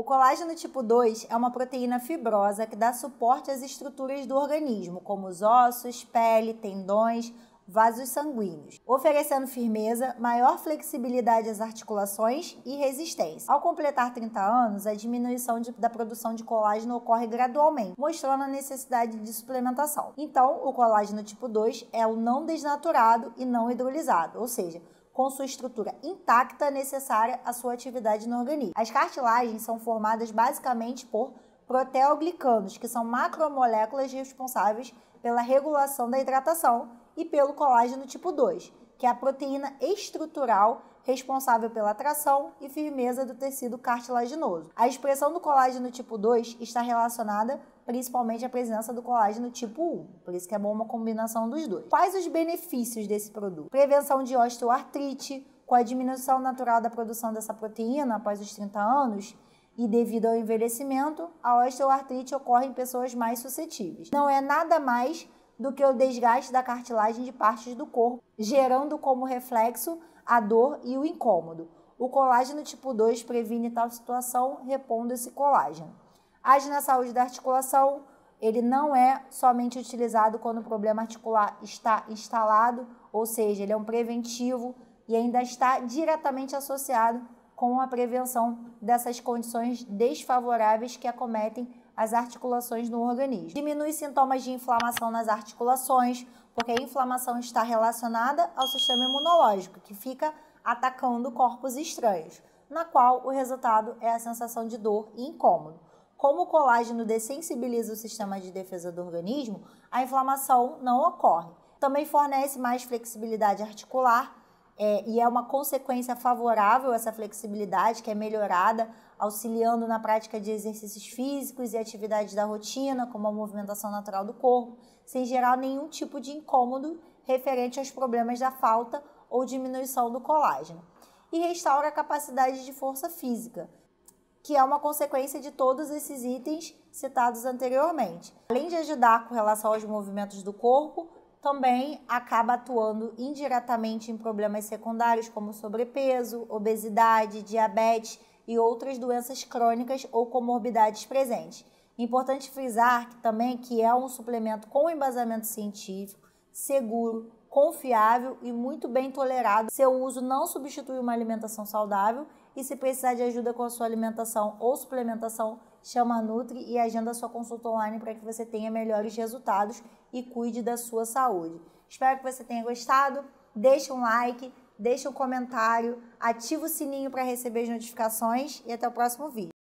O colágeno tipo 2 é uma proteína fibrosa que dá suporte às estruturas do organismo, como os ossos, pele, tendões, vasos sanguíneos, oferecendo firmeza, maior flexibilidade às articulações e resistência. Ao completar 30 anos, a diminuição de, da produção de colágeno ocorre gradualmente, mostrando a necessidade de suplementação. Então, o colágeno tipo 2 é o não desnaturado e não hidrolisado, ou seja, com sua estrutura intacta é necessária à sua atividade no organismo. As cartilagens são formadas basicamente por proteoglicanos, que são macromoléculas responsáveis pela regulação da hidratação, e pelo colágeno tipo 2, que é a proteína estrutural responsável pela tração e firmeza do tecido cartilaginoso. A expressão do colágeno tipo 2 está relacionada principalmente à presença do colágeno tipo 1, por isso que é bom uma combinação dos dois. Quais os benefícios desse produto? Prevenção de osteoartrite, com a diminuição natural da produção dessa proteína após os 30 anos, e devido ao envelhecimento, a osteoartrite ocorre em pessoas mais suscetíveis. Não é nada mais do que o desgaste da cartilagem de partes do corpo, gerando como reflexo a dor e o incômodo. O colágeno tipo 2 previne tal situação, repondo esse colágeno. Age na saúde da articulação, ele não é somente utilizado quando o problema articular está instalado, ou seja, ele é um preventivo e ainda está diretamente associado com a prevenção dessas condições desfavoráveis que acometem as articulações no organismo. Diminui sintomas de inflamação nas articulações, porque a inflamação está relacionada ao sistema imunológico, que fica atacando corpos estranhos, na qual o resultado é a sensação de dor e incômodo. Como o colágeno dessensibiliza o sistema de defesa do organismo, a inflamação não ocorre. Também fornece mais flexibilidade articular, é, e é uma consequência favorável essa flexibilidade que é melhorada, auxiliando na prática de exercícios físicos e atividades da rotina, como a movimentação natural do corpo, sem gerar nenhum tipo de incômodo referente aos problemas da falta ou diminuição do colágeno. E restaura a capacidade de força física, que é uma consequência de todos esses itens citados anteriormente. Além de ajudar com relação aos movimentos do corpo, também acaba atuando indiretamente em problemas secundários como sobrepeso, obesidade, diabetes e outras doenças crônicas ou comorbidades presentes. Importante frisar que, também que é um suplemento com embasamento científico, seguro, confiável e muito bem tolerado. Seu uso não substitui uma alimentação saudável e se precisar de ajuda com a sua alimentação ou suplementação, chama a Nutri e agenda sua consulta online para que você tenha melhores resultados e cuide da sua saúde. Espero que você tenha gostado. Deixa um like, deixa um comentário, ativa o sininho para receber as notificações e até o próximo vídeo.